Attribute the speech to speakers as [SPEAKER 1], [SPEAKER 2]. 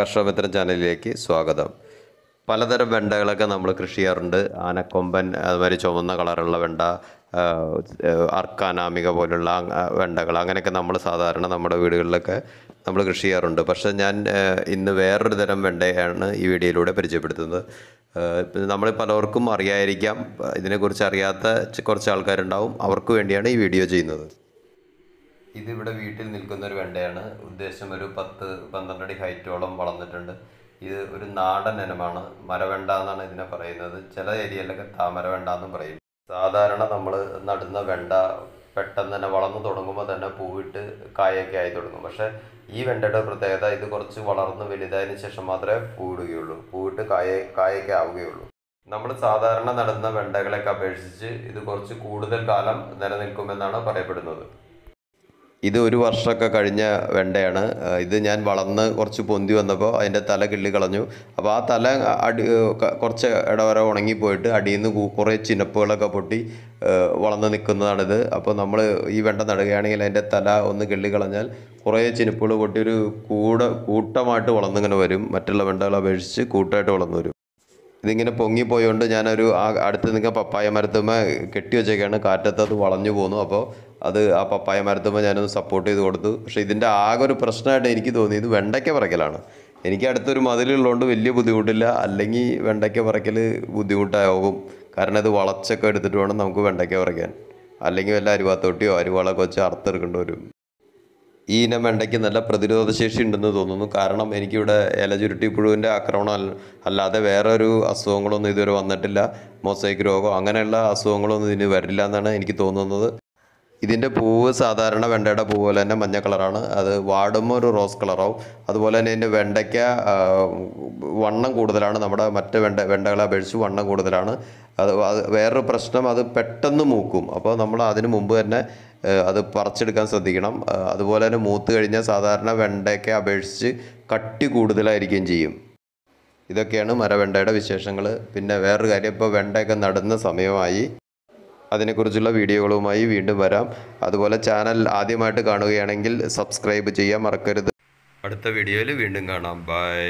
[SPEAKER 1] കർഷകമിത്ര ചാനലിലേക്ക് സ്വാഗതം പലതരം വെണ്ടകളൊക്കെ നമ്മൾ കൃഷി ചെയ്യാറുണ്ട് ആനക്കൊമ്പൻ അതുമാതിരി ചുവന്ന കളറുള്ള വെണ്ട അർക്കാനാമിക പോലുള്ള വെണ്ടകൾ അങ്ങനെയൊക്കെ നമ്മൾ സാധാരണ നമ്മുടെ വീടുകളിലൊക്കെ നമ്മൾ കൃഷി ചെയ്യാറുണ്ട് പക്ഷേ ഞാൻ ഇന്ന് വേറൊരു തരം വെണ്ടയാണ് ഈ വീഡിയോയിലൂടെ പരിചയപ്പെടുത്തുന്നത് നമ്മൾ പലർക്കും അറിയായിരിക്കാം ഇതിനെക്കുറിച്ച് അറിയാത്ത കുറച്ച് ആൾക്കാരുണ്ടാവും അവർക്ക് വേണ്ടിയാണ് ഈ വീഡിയോ ചെയ്യുന്നത് ഇത് ഇവിടെ വീട്ടിൽ നിൽക്കുന്ന ഒരു വെണ്ടയാണ് ഉദ്ദേശം ഒരു പത്ത് പന്ത്രണ്ട് അടി ഹൈറ്റോളം വളർന്നിട്ടുണ്ട് ഇത് ഒരു നാടൻ ഇനമാണ് മരവെണ്ട എന്നാണ് ഇതിനെ പറയുന്നത് ചില ഏരിയയിലൊക്കെ താമരവെണ്ട എന്നും പറയും സാധാരണ നമ്മൾ നടുന്ന വെണ്ട പെട്ടെന്ന് തന്നെ വളർന്നു തുടങ്ങുമ്പോൾ തന്നെ പൂവിട്ട് കായൊക്കെ ആയി തുടങ്ങും പക്ഷെ ഈ വെണ്ടയുടെ പ്രത്യേകത ഇത് കുറച്ച് വളർന്ന് വലുതായതിനു ശേഷം മാത്രമേ പൂവിടുകയുള്ളൂ പൂവിട്ട് കായ കായൊക്കെ ആവുകയുള്ളൂ നമ്മൾ സാധാരണ നടുന്ന വെണ്ടകളൊക്കെ അപേക്ഷിച്ച് ഇത് കുറച്ച് കൂടുതൽ കാലം നിലനിൽക്കുമെന്നാണ് പറയപ്പെടുന്നത് ഇത് ഒരു വർഷമൊക്കെ കഴിഞ്ഞ വെണ്ടയാണ് ഇത് ഞാൻ വളർന്ന് കുറച്ച് പൊന്തി വന്നപ്പോൾ അതിൻ്റെ തല കിള്ളി കളഞ്ഞു അപ്പോൾ ആ തല അടി കുറച്ച് ഇടവരെ ഉണങ്ങിപ്പോയിട്ട് അടിയിൽ നിന്ന് കുറേ ചിനപ്പുകളൊക്കെ പൊട്ടി വളർന്ന് നിൽക്കുന്നതാണിത് അപ്പോൾ നമ്മൾ ഈ വെണ്ട നടുകയാണെങ്കിൽ അതിൻ്റെ തല ഒന്ന് കിള്ളി കളഞ്ഞാൽ കുറേ ചിനപ്പുകൾ പൊട്ടി ഒരു കൂട കൂട്ടമായിട്ട് വളർന്നിങ്ങനെ വരും മറ്റുള്ള വെണ്ടകളെ അപേക്ഷിച്ച് കൂട്ടമായിട്ട് വളർന്നു വരും ഇതിങ്ങനെ പൊങ്ങിപ്പോയോണ്ട് ഞാനൊരു ആ അടുത്ത് നിൽക്കുന്ന പപ്പായ മരത്തുമ്മ കെട്ടി വെച്ചേക്കാണ് കാറ്റത്ത് അത് വളഞ്ഞു പോന്നു അപ്പോൾ അത് ആ പപ്പായ മരത്തുമ്പോൾ ഞാനൊന്ന് സപ്പോർട്ട് ചെയ്ത് കൊടുത്തു പക്ഷേ ഇതിൻ്റെ ആകെ ഒരു പ്രശ്നമായിട്ട് എനിക്ക് തോന്നിയത് വെണ്ടയ്ക്ക പറക്കലാണ് എനിക്ക് അടുത്തൊരു മതിലുള്ളതുകൊണ്ട് വലിയ ബുദ്ധിമുട്ടില്ല അല്ലെങ്കിൽ വെണ്ടയ്ക്ക പറക്കൽ ബുദ്ധിമുട്ടാകും കാരണം ഇത് വളച്ചൊക്കെ എടുത്തിട്ട് വേണം നമുക്ക് വെണ്ടയ്ക്ക പറയ്ക്കാൻ അല്ലെങ്കിൽ വല്ല അരിവാത്തോട്ടിയോ അരുവാളൊക്കെ വെച്ച് അറുത്തെടുക്കേണ്ടി വരും ഈ ഇനം വെണ്ടയ്ക്ക് നല്ല പ്രതിരോധശേഷി ഉണ്ടെന്ന് തോന്നുന്നു കാരണം എനിക്കിവിടെ ഇലചുരുട്ടി പുഴുവിൻ്റെ ആക്രമണം അല്ലാതെ വേറെ ഒരു അസുഖങ്ങളൊന്നും ഇതുവരെ വന്നിട്ടില്ല മൊസൈക്ക് രോഗം അങ്ങനെയുള്ള അസുഖങ്ങളൊന്നും ഇതിന് വരില്ല എന്നാണ് എനിക്ക് തോന്നുന്നത് ഇതിൻ്റെ പൂവ് സാധാരണ വെണ്ടയുടെ പൂവ് പോലെ തന്നെ മഞ്ഞ കളറാണ് അത് വാടുമ്പോൾ ഒരു റോസ് കളറാവും അതുപോലെ തന്നെ ഇതിൻ്റെ വെണ്ടയ്ക്ക വണ്ണം കൂടുതലാണ് നമ്മുടെ മറ്റ് വെണ്ട വെണ്ടകളെ അപേക്ഷിച്ച് വണ്ണം കൂടുതലാണ് അത് അത് വേറൊരു പ്രശ്നം അത് പെട്ടെന്ന് മൂക്കും അപ്പോൾ നമ്മൾ അതിന് മുമ്പ് തന്നെ അത് പറിച്ചെടുക്കാൻ ശ്രദ്ധിക്കണം അതുപോലെ തന്നെ മൂത്ത് കഴിഞ്ഞാൽ സാധാരണ വെണ്ടയ്ക്ക അപേക്ഷിച്ച് കട്ടി കൂടുതലായിരിക്കുകയും ചെയ്യും ഇതൊക്കെയാണ് മരവെണ്ടയുടെ വിശേഷങ്ങൾ പിന്നെ വേറൊരു കാര്യം ഇപ്പോൾ വെണ്ടയൊക്കെ നടുന്ന സമയമായി അതിനെക്കുറിച്ചുള്ള വീഡിയോകളുമായി വീണ്ടും വരാം അതുപോലെ ചാനൽ ആദ്യമായിട്ട് കാണുകയാണെങ്കിൽ സബ്സ്ക്രൈബ് ചെയ്യാൻ മറക്കരുത് അടുത്ത വീഡിയോയിൽ വീണ്ടും കാണാം ബൈ